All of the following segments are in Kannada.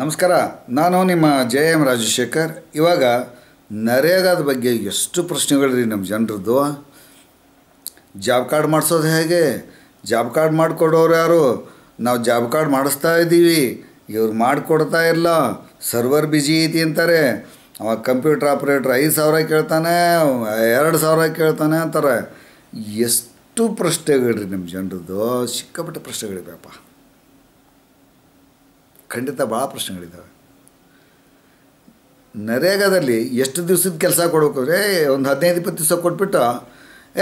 ನಮಸ್ಕಾರ ನಾನು ನಿಮ್ಮ ಜೆ ಎಂ ರಾಜಶೇಖರ್ ಇವಾಗ ನರೇಗಾದ ಬಗ್ಗೆ ಎಷ್ಟು ರೀ ನಮ್ಮ ಜನರದ್ದು ಜಾಬ್ ಕಾರ್ಡ್ ಮಾಡಿಸೋದು ಹೇಗೆ ಜಾಬ್ ಕಾರ್ಡ್ ಮಾಡಿಕೊಡೋರು ಯಾರು ನಾವು ಜಾಬ್ ಕಾರ್ಡ್ ಮಾಡಿಸ್ತಾ ಇದ್ದೀವಿ ಇವ್ರು ಮಾಡಿಕೊಡ್ತಾ ಇಲ್ಲ ಸರ್ವರ್ ಬಿಜಿ ಐತಿ ಅಂತಾರೆ ಅವ ಕಂಪ್ಯೂಟರ್ ಆಪ್ರೇಟ್ರ್ ಐದು ಸಾವಿರ ಕೇಳ್ತಾನೆ ಎರಡು ಸಾವಿರ ಕೇಳ್ತಾನೆ ಅಂತಾರೆ ಎಷ್ಟು ರೀ ನಮ್ಮ ಜನರದ್ದು ಸಿಕ್ಕಾಪಟ್ಟೆ ಪ್ರಶ್ನೆಗಳಿವೆಪ್ಪ ಖಂಡಿತ ಭಾಳ ಪ್ರಶ್ನೆಗಳಿದ್ದಾವೆ ನರೇಗಾದಲ್ಲಿ ಎಷ್ಟು ದಿವ್ಸದ ಕೆಲಸ ಕೊಡಬೇಕು ಏ ಒಂದು ಹದಿನೈದು ಇಪ್ಪತ್ತು ದಿವಸ ಕೊಟ್ಬಿಟ್ಟು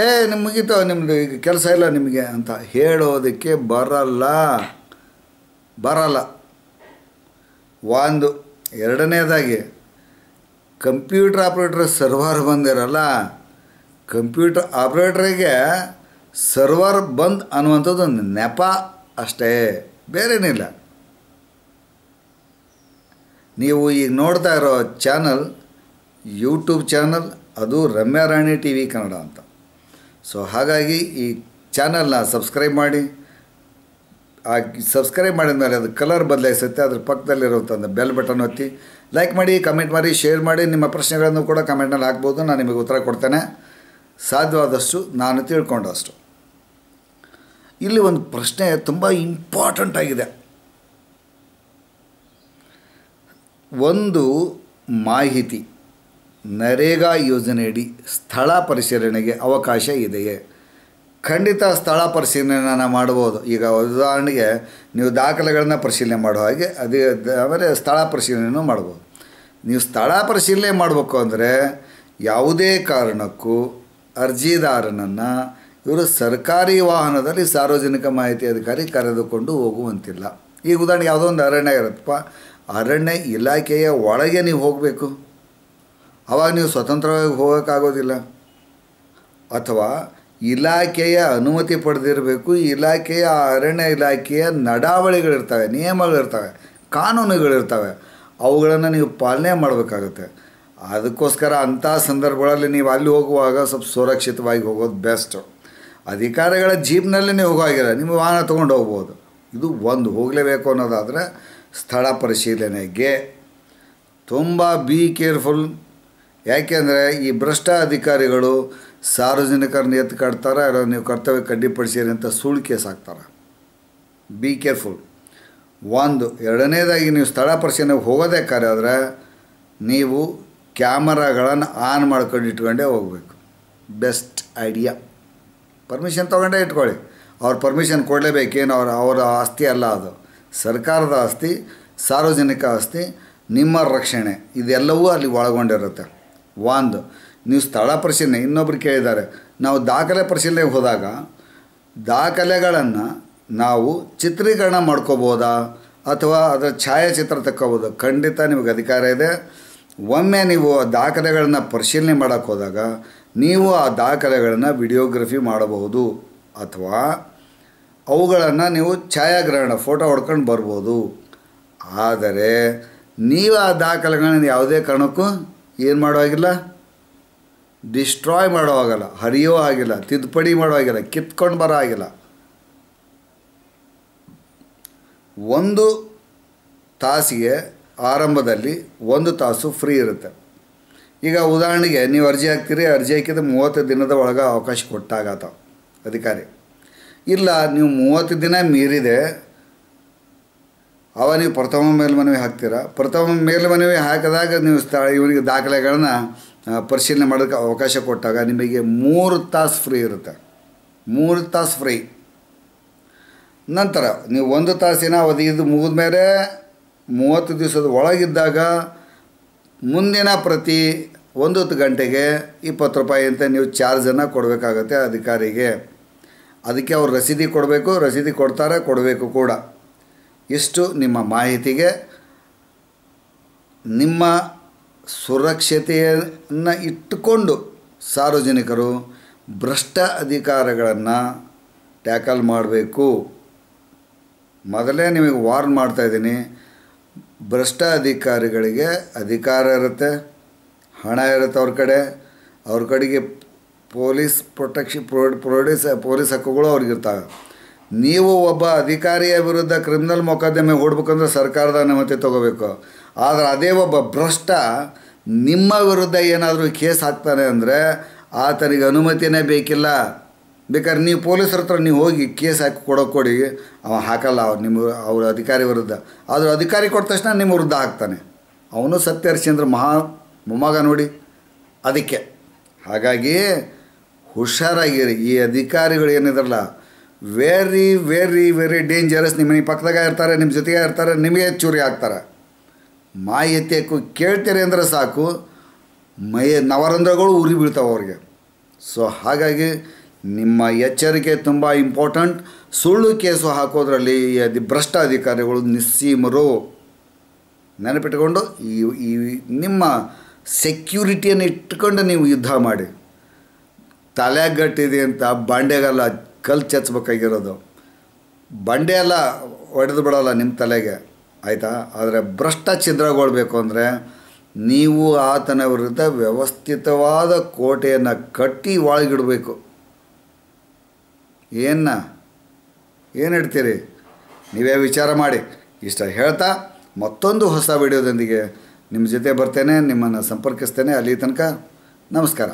ಏ ನಿಮಗಿತ್ತು ನಿಮ್ಮದು ಈಗ ಕೆಲಸ ಇಲ್ಲ ನಿಮಗೆ ಅಂತ ಹೇಳೋದಕ್ಕೆ ಬರಲ್ಲ ಬರಲ್ಲ ಒಂದು ಎರಡನೇದಾಗಿ ಕಂಪ್ಯೂಟರ್ ಆಪ್ರೇಟ್ರ್ ಸರ್ವರ್ ಬಂದಿರಲ್ಲ ಕಂಪ್ಯೂಟರ್ ಆಪ್ರೇಟ್ರಿಗೆ ಸರ್ವರ್ ಬಂದ್ ಅನ್ನುವಂಥದ್ದು ನೆಪ ಅಷ್ಟೇ ಬೇರೇನಿಲ್ಲ ನೀವು ಈಗ ನೋಡ್ತಾ ಇರೋ ಚಾನಲ್ ಯೂಟ್ಯೂಬ್ ಚಾನಲ್ ಅದು ರಮ್ಯಾ ರಾಣಿ ಟಿ ವಿ ಕನ್ನಡ ಅಂತ ಸೊ ಹಾಗಾಗಿ ಈ ಚಾನಲ್ನ ಸಬ್ಸ್ಕ್ರೈಬ್ ಮಾಡಿ ಆ ಸಬ್ಸ್ಕ್ರೈಬ್ ಮಾಡಿದ ಮೇಲೆ ಅದು ಕಲರ್ ಬದಲಾಯಿಸುತ್ತೆ ಅದ್ರ ಒಂದು ಬೆಲ್ ಬಟನ್ ಒತ್ತಿ ಲೈಕ್ ಮಾಡಿ ಕಮೆಂಟ್ ಮಾಡಿ ಶೇರ್ ಮಾಡಿ ನಿಮ್ಮ ಪ್ರಶ್ನೆಗಳನ್ನು ಕೂಡ ಕಮೆಂಟ್ನಲ್ಲಿ ಹಾಕ್ಬೋದು ನಾನು ನಿಮಗೆ ಉತ್ತರ ಕೊಡ್ತೇನೆ ಸಾಧ್ಯವಾದಷ್ಟು ನಾನು ತಿಳ್ಕೊಂಡಷ್ಟು ಇಲ್ಲಿ ಒಂದು ಪ್ರಶ್ನೆ ತುಂಬ ಇಂಪಾರ್ಟೆಂಟ್ ಆಗಿದೆ ಒಂದು ಮಾಹಿತಿ ನರೇಗಾ ಯೋಜನೆಯಡಿ ಸ್ಥಳ ಪರಿಶೀಲನೆಗೆ ಅವಕಾಶ ಇದೆಯೇ ಖಂಡಿತ ಸ್ಥಳ ಪರಿಶೀಲನೆಯನ್ನು ಮಾಡ್ಬೋದು ಈಗ ಉದಾಹರಣೆಗೆ ನೀವು ದಾಖಲೆಗಳನ್ನು ಪರಿಶೀಲನೆ ಮಾಡೋ ಹಾಗೆ ಅದೇ ಆಮೇಲೆ ಸ್ಥಳ ಪರಿಶೀಲನೆಯನ್ನು ಮಾಡ್ಬೋದು ನೀವು ಸ್ಥಳ ಪರಿಶೀಲನೆ ಮಾಡಬೇಕು ಅಂದರೆ ಯಾವುದೇ ಕಾರಣಕ್ಕೂ ಅರ್ಜಿದಾರನನ್ನು ಇವರು ಸರ್ಕಾರಿ ವಾಹನದಲ್ಲಿ ಸಾರ್ವಜನಿಕ ಮಾಹಿತಿ ಅಧಿಕಾರಿ ಕರೆದುಕೊಂಡು ಹೋಗುವಂತಿಲ್ಲ ಈಗ ಉದಾಹರಣೆಗೆ ಯಾವುದೋ ಒಂದು ಅರಣ್ಯ ಇರುತ್ತಪ್ಪ ಅರಣ್ಯ ಇಲಾಖೆಯ ಒಳಗೆ ನೀವು ಹೋಗಬೇಕು ಆವಾಗ ನೀವು ಸ್ವತಂತ್ರವಾಗಿ ಹೋಗೋಕ್ಕಾಗೋದಿಲ್ಲ ಅಥವಾ ಇಲಾಖೆಯ ಅನುಮತಿ ಪಡೆದಿರಬೇಕು ಇಲಾಖೆಯ ಅರಣ್ಯ ಇಲಾಖೆಯ ನಡಾವಳಿಗಳಿರ್ತವೆ ನಿಯಮಗಳಿರ್ತವೆ ಕಾನೂನುಗಳಿರ್ತವೆ ಅವುಗಳನ್ನು ನೀವು ಪಾಲನೆ ಮಾಡಬೇಕಾಗುತ್ತೆ ಅದಕ್ಕೋಸ್ಕರ ಅಂಥ ಸಂದರ್ಭಗಳಲ್ಲಿ ನೀವು ಅಲ್ಲಿ ಹೋಗುವಾಗ ಸ್ವಲ್ಪ ಸುರಕ್ಷಿತವಾಗಿ ಹೋಗೋದು ಬೆಸ್ಟು ಅಧಿಕಾರಿಗಳ ಜೀಪ್ನಲ್ಲಿ ನೀವು ಹೋಗಿಲ್ಲ ನಿಮ್ಮ ವಾಹನ ತೊಗೊಂಡು ಹೋಗ್ಬೋದು ಇದು ಒಂದು ಹೋಗಲೇಬೇಕು ಅನ್ನೋದಾದರೆ ಸ್ಥಳ ಪರಿಶೀಲನೆಗೆ ತುಂಬ ಬಿ ಕೇರ್ಫುಲ್ ಯಾಕೆಂದರೆ ಈ ಭ್ರಷ್ಟ ಅಧಿಕಾರಿಗಳು ಸಾರ್ವಜನಿಕರನ್ನ ಎತ್ತು ಕಟ್ತಾರೆ ಅದರ ನೀವು ಕರ್ತವ್ಯ ಕಡ್ಡಿಪಡಿಸಿರಿ ಅಂತ ಸುಳ್ಳು ಕೇಸ್ ಹಾಕ್ತಾರೆ ಬಿ ಕೇರ್ಫುಲ್ ಒಂದು ಎರಡನೇದಾಗಿ ನೀವು ಸ್ಥಳ ಪರಿಶೀಲನೆಗೆ ಹೋಗೋದೇ ಆದರೆ ನೀವು ಕ್ಯಾಮರಾಗಳನ್ನು ಆನ್ ಮಾಡ್ಕೊಂಡು ಇಟ್ಕೊಂಡೇ ಹೋಗಬೇಕು ಬೆಸ್ಟ್ ಐಡಿಯಾ ಪರ್ಮಿಷನ್ ತೊಗೊಂಡೇ ಇಟ್ಕೊಳ್ಳಿ ಅವ್ರ ಪರ್ಮಿಷನ್ ಕೊಡಲೇಬೇಕೇನು ಅವ್ರ ಅವರ ಆಸ್ತಿ ಅಲ್ಲ ಅದು ಸರ್ಕಾರದ ಆಸ್ತಿ ಸಾರ್ವಜನಿಕ ಆಸ್ತಿ ನಿಮ್ಮ ರಕ್ಷಣೆ ಇದೆಲ್ಲವೂ ಅಲ್ಲಿ ಒಳಗೊಂಡಿರುತ್ತೆ ಒಂದು ನೀವು ಸ್ಥಳ ಪರಿಶೀಲನೆ ಇನ್ನೊಬ್ರು ಕೇಳಿದ್ದಾರೆ ನಾವು ದಾಖಲೆ ಪರಿಶೀಲನೆಗೆ ಹೋದಾಗ ದಾಖಲೆಗಳನ್ನು ನಾವು ಚಿತ್ರೀಕರಣ ಮಾಡ್ಕೋಬೋದಾ ಅಥವಾ ಅದರ ಛಾಯಾಚಿತ್ರ ತಕ್ಕೋಬೋದು ಖಂಡಿತ ನಿಮಗೆ ಅಧಿಕಾರ ಇದೆ ಒಮ್ಮೆ ನೀವು ಆ ದಾಖಲೆಗಳನ್ನು ಪರಿಶೀಲನೆ ಮಾಡೋಕ್ಕೆ ಹೋದಾಗ ನೀವು ಆ ದಾಖಲೆಗಳನ್ನು ವಿಡಿಯೋಗ್ರಫಿ ಮಾಡಬಹುದು ಅಥವಾ ಅವುಗಳನ್ನು ನೀವು ಛಾಯಾಗ್ರಹಣ ಫೋಟೋ ಹೊಡ್ಕೊಂಡು ಬರ್ಬೋದು ಆದರೆ ನೀವು ಆ ದಾಖಲೆಗಳನ್ನು ಯಾವುದೇ ಕಾರಣಕ್ಕೂ ಏನು ಮಾಡೋ ಹಾಗಿಲ್ಲ ಡಿಸ್ಟ್ರಾಯ್ ಮಾಡೋ ಹಾಗಲ್ಲ ಹರಿಯೋ ಆಗಿಲ್ಲ ತಿದ್ದುಪಡಿ ಮಾಡೋ ಹಾಗಿಲ್ಲ ಕಿತ್ಕೊಂಡು ಬರೋ ಆಗಿಲ್ಲ ಒಂದು ತಾಸಿಗೆ ಆರಂಭದಲ್ಲಿ ಒಂದು ತಾಸು ಫ್ರೀ ಇರುತ್ತೆ ಈಗ ಉದಾಹರಣೆಗೆ ನೀವು ಅರ್ಜಿ ಹಾಕ್ತೀರಿ ಅರ್ಜಿ ಹಾಕಿದ್ರೆ ಮೂವತ್ತು ದಿನದ ಒಳಗೆ ಅವಕಾಶ ಕೊಟ್ಟಾಗತ್ತ ಅಧಿಕಾರಿ ಇಲ್ಲ ನೀವು ಮೂವತ್ತು ದಿನ ಮೀರಿದೆ ಅವ ನೀವು ಪ್ರಥಮ ಮೇಲ್ಮನವಿ ಹಾಕ್ತೀರಾ ಪ್ರಥಮ ಮೇಲ್ಮನವಿ ಹಾಕಿದಾಗ ನೀವು ಸ್ಥಳ ಇವರಿಗೆ ದಾಖಲೆಗಳನ್ನ ಪರಿಶೀಲನೆ ಮಾಡೋಕ್ಕೆ ಅವಕಾಶ ಕೊಟ್ಟಾಗ ನಿಮಗೆ ಮೂರು ತಾಸು ಫ್ರೀ ಇರುತ್ತೆ ಮೂರು ತಾಸು ಫ್ರೀ ನಂತರ ನೀವು ಒಂದು ತಾಸಿನ ಅವಧಿ ಇದು ಮುಗಿದ ಮೇಲೆ ಮೂವತ್ತು ದಿವಸದ ಒಳಗಿದ್ದಾಗ ಮುಂದಿನ ಪ್ರತಿ ಒಂದು ಗಂಟೆಗೆ ಇಪ್ಪತ್ತು ರೂಪಾಯಿ ಅಂತ ನೀವು ಚಾರ್ಜನ್ನು ಕೊಡಬೇಕಾಗತ್ತೆ ಅಧಿಕಾರಿಗೆ ಅದಕ್ಕೆ ಅವರು ರಸೀದಿ ಕೊಡಬೇಕು ರಸೀದಿ ಕೊಡ್ತಾರೆ ಕೊಡಬೇಕು ಕೂಡ ಇಷ್ಟು ನಿಮ್ಮ ಮಾಹಿತಿಗೆ ನಿಮ್ಮ ಸುರಕ್ಷತೆಯನ್ನು ಇಟ್ಟುಕೊಂಡು ಸಾರ್ವಜನಿಕರು ಭ್ರಷ್ಟ ಅಧಿಕಾರಗಳನ್ನು ಟ್ಯಾಕಲ್ ಮಾಡಬೇಕು ಮೊದಲೇ ನಿಮಗೆ ವಾರ್ನ್ ಮಾಡ್ತಾಯಿದ್ದೀನಿ ಭ್ರಷ್ಟ ಅಧಿಕಾರಿಗಳಿಗೆ ಅಧಿಕಾರ ಇರುತ್ತೆ ಹಣ ಇರುತ್ತೆ ಅವ್ರ ಕಡೆ ಅವ್ರ ಕಡೆಗೆ police protection pro produce police ಹಕ್ಕುಗಳು ಅವ್ರಿಗಿರ್ತಾವೆ ನೀವು ಒಬ್ಬ ಅಧಿಕಾರಿಯ ವಿರುದ್ಧ ಕ್ರಿಮಿನಲ್ ಮೊಕದ್ದಮೆ ಹೂಡ್ಬೇಕಂದ್ರೆ ಸರ್ಕಾರದ ಅನುಮತಿ ತೊಗೋಬೇಕು ಆದರೆ ಅದೇ ಒಬ್ಬ ಭ್ರಷ್ಟ ನಿಮ್ಮ ವಿರುದ್ಧ ಏನಾದರೂ ಕೇಸ್ ಹಾಕ್ತಾನೆ ಅಂದರೆ ಆತನಿಗೆ ಅನುಮತಿನೇ ಬೇಕಿಲ್ಲ ಬೇಕಾದ್ರೆ ನೀವು ಪೊಲೀಸರ ಹತ್ರ ನೀವು ಹೋಗಿ ಕೇಸ್ ಹಾಕಿ ಕೊಡೋಕೆ ಕೊಡಿ ಅವ ಹಾಕಲ್ಲ ಅವ್ರು ನಿಮ್ಮ ಅವ್ರ ಅಧಿಕಾರಿ ವಿರುದ್ಧ ಆದರೂ ಅಧಿಕಾರಿ ಕೊಟ್ಟ ತಕ್ಷಣ ನಿಮ್ಮ ವಿರುದ್ಧ ಹಾಕ್ತಾನೆ ಅವನು ಸತ್ಯ ಅಂದ್ರೆ ಮಹಾ ಮೊಮ್ಮಗ ನೋಡಿ ಅದಕ್ಕೆ ಹಾಗಾಗಿ ಹುಷಾರಾಗಿರಿ ಈ ಅಧಿಕಾರಿಗಳು ಏನಿದ್ರಲ್ಲ ವೆರಿ ವೆರಿ ವೆರಿ ಡೇಂಜರಸ್ ನಿಮ್ಮ ನಿಮ್ಮ ಪಕ್ಕದಾಗ ಇರ್ತಾರೆ ನಿಮ್ಮ ಜೊತೆಗೆ ಇರ್ತಾರೆ ನಿಮಗೆ ಚೂರಿ ಹಾಕ್ತಾರೆ ಮಾಹಿತಿ ಕೇಳ್ತೀರಿ ಅಂದರೆ ಸಾಕು ಮೈ ನವರಂಧ್ರಗಳು ಉರಿ ಬೀಳ್ತಾವೆ ಅವ್ರಿಗೆ ಸೊ ಹಾಗಾಗಿ ನಿಮ್ಮ ಎಚ್ಚರಿಕೆ ತುಂಬ ಇಂಪಾರ್ಟೆಂಟ್ ಸುಳ್ಳು ಕೇಸು ಹಾಕೋದ್ರಲ್ಲಿ ಅದಿ ಭ್ರಷ್ಟ ಅಧಿಕಾರಿಗಳು ನಿಸ್ಸೀಮರು ನೆನಪಿಟ್ಕೊಂಡು ಈ ಈ ನಿಮ್ಮ ಸೆಕ್ಯೂರಿಟಿಯನ್ನು ಇಟ್ಕೊಂಡು ನೀವು ಯುದ್ಧ ಮಾಡಿ ತಲೆಗಟ್ಟಿದೆ ಅಂತ ಬಂಡೆಗೆಲ್ಲ ಕಲ್ಲು ಚಚ್ಬೇಕಾಗಿರೋದು ಬಂಡೆ ಎಲ್ಲ ಹೊಡೆದು ಬಿಡೋಲ್ಲ ನಿಮ್ಮ ತಲೆಗೆ ಆಯಿತಾ ಆದರೆ ಭ್ರಷ್ಟ ಛಿದ್ರಗೊಳ್ಬೇಕು ಅಂದರೆ ನೀವು ಆತನ ವಿರುದ್ಧ ವ್ಯವಸ್ಥಿತವಾದ ಕೋಟೆಯನ್ನು ಕಟ್ಟಿ ಒಳಗಿಡಬೇಕು ಏನ ಏನು ಇಡ್ತೀರಿ ನೀವೇ ವಿಚಾರ ಮಾಡಿ ಇಷ್ಟ ಹೇಳ್ತಾ ಮತ್ತೊಂದು ಹೊಸ ವಿಡಿಯೋದೊಂದಿಗೆ ನಿಮ್ಮ ಜೊತೆ ಬರ್ತೇನೆ ನಿಮ್ಮನ್ನು ಸಂಪರ್ಕಿಸ್ತೇನೆ ಅಲ್ಲಿ ತನಕ ನಮಸ್ಕಾರ